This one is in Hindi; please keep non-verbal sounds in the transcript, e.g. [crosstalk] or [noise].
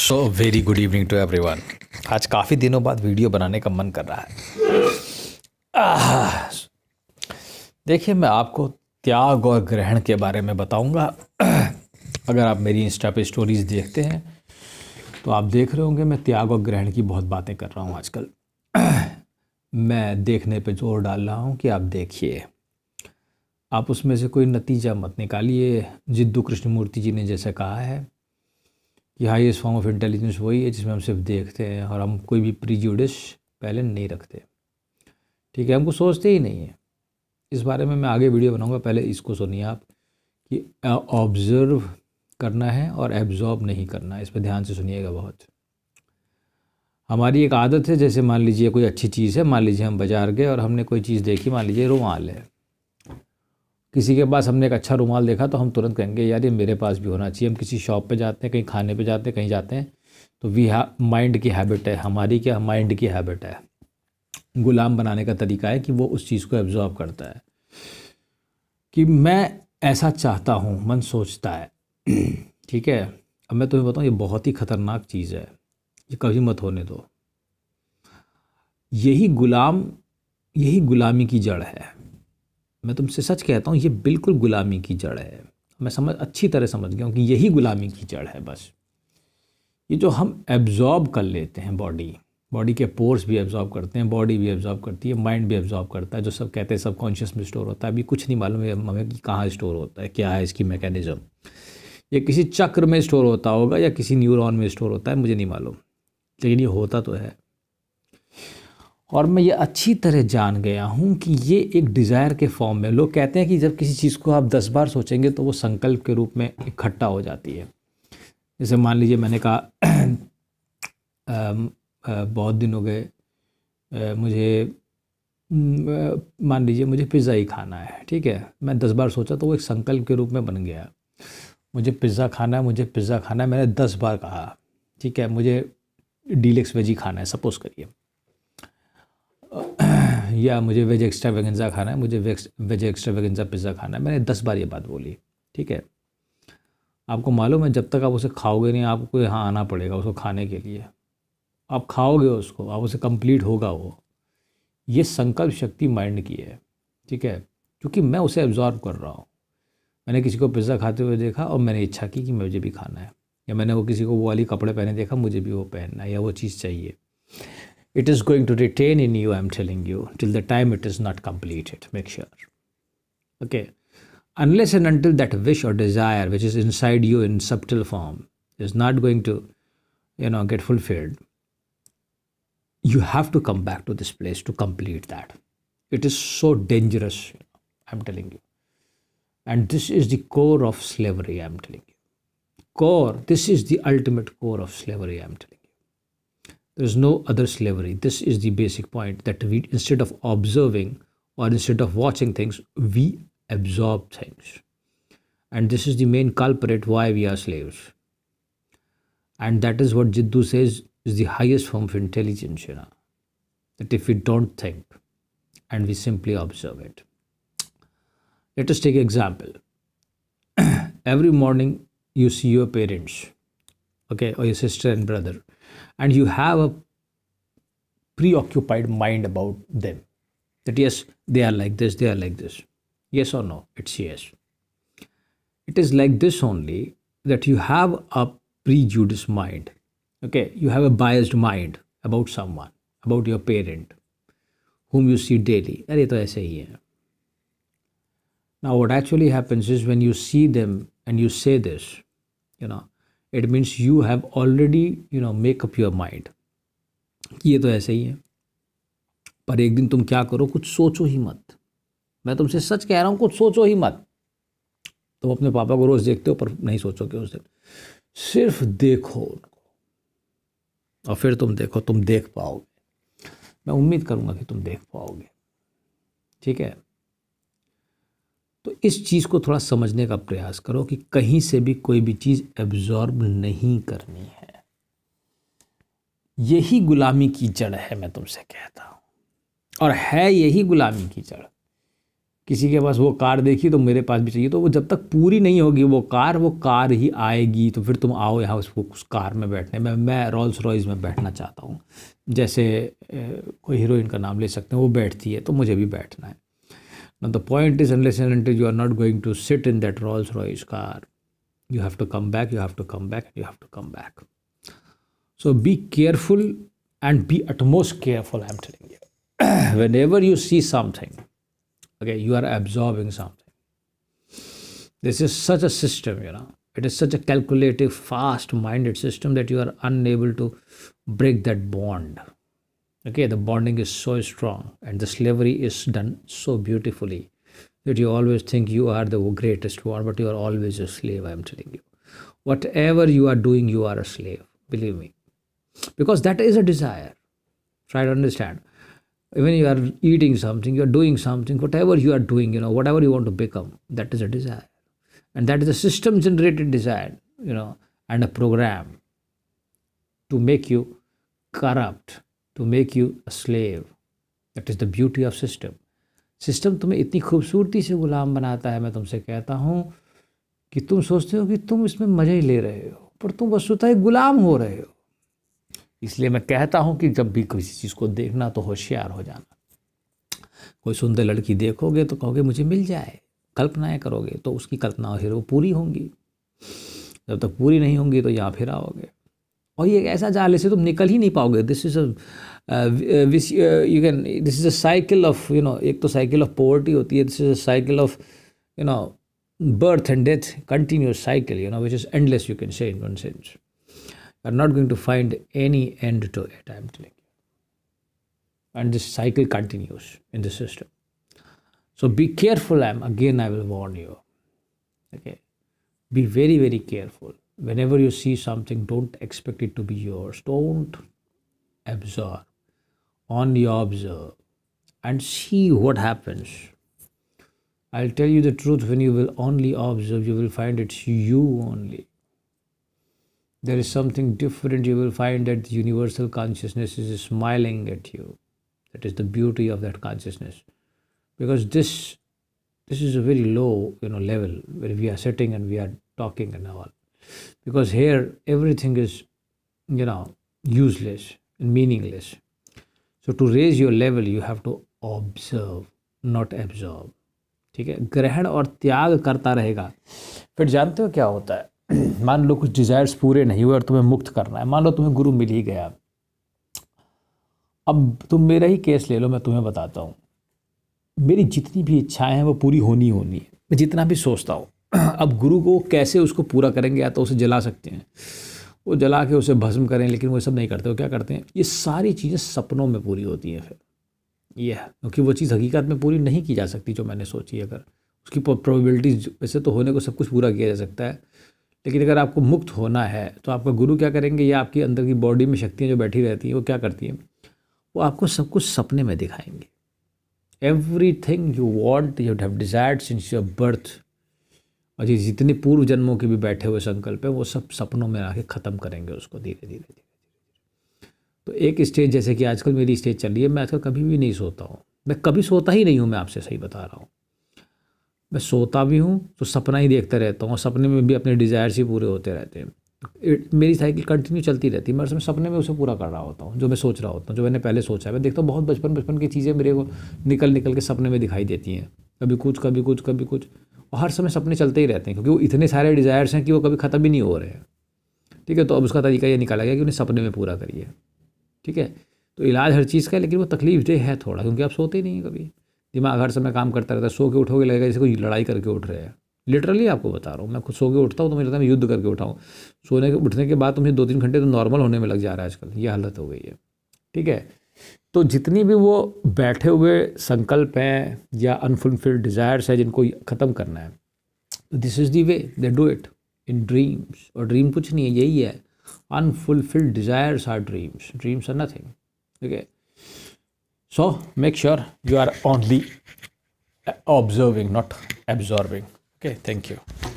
So very good evening to everyone आज काफ़ी दिनों बाद वीडियो बनाने का मन कर रहा है देखिए मैं आपको त्याग और ग्रहण के बारे में बताऊंगा अगर आप मेरी इंस्टा पे स्टोरीज देखते हैं तो आप देख रहे होंगे मैं त्याग और ग्रहण की बहुत बातें कर रहा हूँ आजकल मैं देखने पे जोर डाल रहा हूँ कि आप देखिए आप उसमें से कोई नतीजा मत निकालिए जिद्दू कृष्णमूर्ति जी ने जैसे कहा है ये हाईएस्ट फॉर्म ऑफ इंटेलिजेंस वही है जिसमें हम सिर्फ देखते हैं और हम कोई भी प्रीजुडिस पहले नहीं रखते ठीक है हमको सोचते ही नहीं है इस बारे में मैं आगे वीडियो बनाऊंगा पहले इसको सुनिए आप कि ऑब्ज़र्व करना है और एब्जॉर्ब नहीं करना है इस पर ध्यान से सुनिएगा बहुत हमारी एक आदत है जैसे मान लीजिए कोई अच्छी चीज़ है मान लीजिए हम बाज़ार गए और हमने कोई चीज़ देखी मान लीजिए रुमाल है किसी के पास हमने एक अच्छा रुमाल देखा तो हम तुरंत कहेंगे यार ये मेरे पास भी होना चाहिए हम किसी शॉप पे जाते हैं कहीं खाने पे जाते हैं कहीं जाते हैं तो वी है माइंड की हैबिट है हमारी क्या माइंड की हैबिट है गुलाम बनाने का तरीका है कि वो उस चीज़ को एब्जॉर्ब करता है कि मैं ऐसा चाहता हूँ मन सोचता है ठीक है अब मैं तुम्हें बताऊँ ये बहुत ही ख़तरनाक चीज़ है ये कभी मत होने दो यही गुलाम यही गुलामी की जड़ है मैं तुमसे सच कहता हूँ ये बिल्कुल गुलामी की जड़ है मैं समझ अच्छी तरह समझ गया हूँ कि यही गुलामी की जड़ है बस ये जो हम एब्जॉर्ब कर लेते हैं बॉडी बॉडी के पोर्स भी एब्जॉर्ब करते हैं बॉडी भी एब्जॉर्ब करती है माइंड भी एब्जॉर्ब करता है जो सब कहते हैं सब कॉन्शियस में स्टोर होता है अभी कुछ नहीं मालूम है हमें कि कहाँ स्टोर होता है क्या है इसकी मैकेनिज़्म ये किसी चक्र में स्टोर होता होगा या किसी न्यूरॉन में स्टोर होता है मुझे नहीं मालूम लेकिन ये होता तो है और मैं ये अच्छी तरह जान गया हूँ कि ये एक डिज़ायर के फॉर्म में लोग कहते हैं कि जब किसी चीज़ को आप दस बार सोचेंगे तो वो संकल्प के रूप में इकट्ठा हो जाती है जैसे मान लीजिए मैंने कहा [clears throat] बहुत दिन हो गए मुझे मान लीजिए मुझे पिज़्ज़ा ही खाना है ठीक है मैं दस बार सोचा तो वो एक संकल्प के रूप में बन गया मुझे पिज़्ज़ा खाना है मुझे पिज़्ज़ा खाना है मैंने दस बार कहा ठीक है मुझे डीलेक्स वेजी खाना है सपोज़ करिए [clears throat] या मुझे वेज एक्स्ट्रा वेगेंजा खाना है मुझे वेज एक्स्ट्रा वेगेंजा पिज़्ज़ा खाना है मैंने दस बार ये बात बोली ठीक है आपको मालूम है जब तक आप उसे खाओगे नहीं आपको यहाँ आना पड़ेगा उसको खाने के लिए आप खाओगे उसको आप उसे कंप्लीट होगा वो ये संकल्प शक्ति माइंड की है ठीक है क्योंकि मैं उसे एब्जॉर्व कर रहा हूँ मैंने किसी को पिज़्ज़ा खाते हुए देखा और मैंने इच्छा की कि मुझे भी खाना है या मैंने वो किसी को वो वाली कपड़े पहने देखा मुझे भी वो पहनना है या वो चीज़ चाहिए it is going to retain in you i'm telling you till the time it is not completed make sure okay unless and until that wish or desire which is inside you in subtle form is not going to you know get fulfilled you have to come back to this place to complete that it is so dangerous i'm telling you and this is the core of slavery i'm telling you core this is the ultimate core of slavery i'm telling you there is no other slavery this is the basic point that we instead of observing or instead of watching things we absorb things and this is the main culprit why we are slaves and that is what jiddu says is the highest form of intelligence you know that if we don't think and we simply observe it let us take example [clears throat] every morning you see your parents okay or your sister and brother and you have a preoccupied mind about them that yes they are like this they are like this yes or no it's yes it is like this only that you have a prejudiced mind okay you have a biased mind about someone about your parent whom you see daily अरे तो ऐसे now what actually happens is when you see them and you say this you know it means you have already you know make up your mind कि ये तो ऐसे ही है पर एक दिन तुम क्या करो कुछ सोचो ही मत मैं तुमसे सच कह रहा हूँ कुछ सोचो ही मत तुम अपने पापा को रोज़ देखते हो पर नहीं सोचोगे उस दिन सिर्फ देखो उनको और फिर तुम देखो तुम देख पाओगे मैं उम्मीद करूँगा कि तुम देख पाओगे ठीक है तो इस चीज़ को थोड़ा समझने का प्रयास करो कि कहीं से भी कोई भी चीज़ एब्जॉर्ब नहीं करनी है यही गुलामी की जड़ है मैं तुमसे कहता हूँ और है यही गुलामी की जड़ किसी के पास वो कार देखी तो मेरे पास भी चाहिए तो वो जब तक पूरी नहीं होगी वो कार वो कार ही आएगी तो फिर तुम आओ यहाँ उसको उस कार में बैठने में मैं रॉल्स रॉयज़ में बैठना चाहता हूँ जैसे कोई हीरोइन का नाम ले सकते हैं वो बैठती है तो मुझे भी बैठना है Now, the point is, unless and until you are not going to sit in that Rolls Royce car, you have to come back, you have to come back, you have to come back. So, be careful and be utmost careful, I'm telling you. [clears throat] Whenever you see something, okay, you are absorbing something. This is such a system, you know. It is such a calculative, fast minded system that you are unable to break that bond okay the bonding is so strong and the slavery is done so beautifully that you always think you are the greatest one but you are always a slave i am telling you whatever you are doing you are a slave believe me because that is a desire try to understand when you are eating something you are doing something whatever you are doing you know whatever you want to become that is a desire and that is a system generated desire you know and a program to make you corrupt to make you a slave that is the beauty of system system तुम्हें इतनी खूबसूरती से ग़ुलाम बनाता है मैं तुमसे कहता हूँ कि तुम सोचते हो कि तुम इसमें मज़े ही ले रहे हो पर तुम वस्तुतः ग़ुलाम हो रहे हो इसलिए मैं कहता हूँ कि जब भी किसी चीज़ को देखना तो होशियार हो जाना कोई सुंदर लड़की देखोगे तो कहोगे मुझे मिल जाए कल्पनाएं करोगे तो उसकी कल्पना फिर वो पूरी होंगी जब तक पूरी नहीं होंगी तो यहाँ फिर आओगे और ये ऐसा जाल से तुम निकल ही नहीं पाओगे this is a vicious you can this is a cycle of you एक तो साइकिल ऑफ पोवर्टी होती है this is a cycle of you know birth and death continuous cycle you know which is endless you can say in one sense you're not going to find any end to it i'm telling you and this cycle continues in the system so be careful i'm again i will warn you okay be very very careful whenever you see something don't expect it to be yours don't absorb only observe and see what happens i'll tell you the truth when you will only observe you will find it's you only there is something different you will find that the universal consciousness is smiling at you that is the beauty of that consciousness because this this is a very low you know level where we are sitting and we are talking and all because here everything is you know useless and meaningless so to raise your level you have to observe not absorb ठीक है ग्रहण और त्याग करता रहेगा फिर जानते हो क्या होता है [clears throat] मान लो कुछ डिजायर्स पूरे नहीं हुए और तुम्हें मुक्त करना है मान लो तुम्हें गुरु मिल ही गया अब तुम मेरा ही केस ले लो मैं तुम्हें बताता हूँ मेरी जितनी भी इच्छाएं हैं वो पूरी होनी होनी है मैं जितना भी सोचता हूँ अब गुरु को कैसे उसको पूरा करेंगे या तो उसे जला सकते हैं वो जला के उसे भस्म करें लेकिन वो सब नहीं करते वो क्या करते हैं ये सारी चीज़ें सपनों में पूरी होती हैं फिर ये है क्योंकि वो चीज़ हकीकत में पूरी नहीं की जा सकती जो मैंने सोची अगर उसकी प्रोबेबिलिटीज वैसे तो होने को सब कुछ पूरा किया जा सकता है लेकिन अगर आपको मुक्त होना है तो आपका गुरु क्या करेंगे या आपकी अंदर की बॉडी में शक्तियाँ जो बैठी रहती हैं वो क्या करती हैं वो आपको सब कुछ सपने में दिखाएंगे everything you want you have desired since your birth और ये जितने पूर्व जन्मों के भी बैठे हुए संकल्प है वो सब सपनों में आके ख़त्म करेंगे उसको धीरे धीरे धीरे तो एक स्टेज जैसे कि आजकल मेरी स्टेज चल रही है मैं आजकल कभी भी नहीं सोता हूँ मैं कभी सोता ही नहीं हूँ मैं आपसे सही बता रहा हूँ मैं सोता भी हूँ तो सपना ही देखता रहता हूँ और सपने में भी अपने डिज़ायर्स ही पूरे होते रहते हैं मेरी साइकिल कंटिन्यू चलती रहती है मैं सपने में उसे पूरा कर रहा होता हूँ जो मैं सोच रहा होता हूँ जो मैंने पहले सोचा है मैं देखता हूँ बहुत बचपन बचपन की चीज़ें मेरे को निकल निकल के सपने में दिखाई देती हैं कभी कुछ कभी कुछ कभी कुछ और हर समय सपने चलते ही रहते हैं क्योंकि वो इतने सारे डिज़ायर्स हैं कि वो कभी ख़त्म ही नहीं हो रहे हैं ठीक है तो अब उसका तरीका ये निकाला गया कि उन्हें सपने में पूरा करिए ठीक है तो इलाज हर चीज़ का है लेकिन वो तकलीफ दे है थोड़ा क्योंकि आप सोते ही नहीं हैं कभी दिमाग हर समय काम करता रहता है सो के उठोगे लगेगा जैसे कोई लड़ाई करके उठ रहे हैं लिटरली आपको बता रहा हूँ मैं खुद सो के उठता हूँ तो मुझे लगता है मैं युद्ध करके उठाऊँ सोने के उठने के बाद तुम्हें तो दो तीन घंटे तो नॉर्मल होने में लग जा रहा है आजकल ये हालत हो गई है ठीक है तो जितनी भी वो बैठे हुए संकल्प हैं या अनफुलफिल्ड डिज़ायर्स हैं जिनको ख़त्म करना है तो this is the way they do it in dreams और ड्रीम कुछ नहीं है यही है unfulfilled desires are dreams dreams are nothing ठीक है so make sure you are only observing not absorbing okay thank you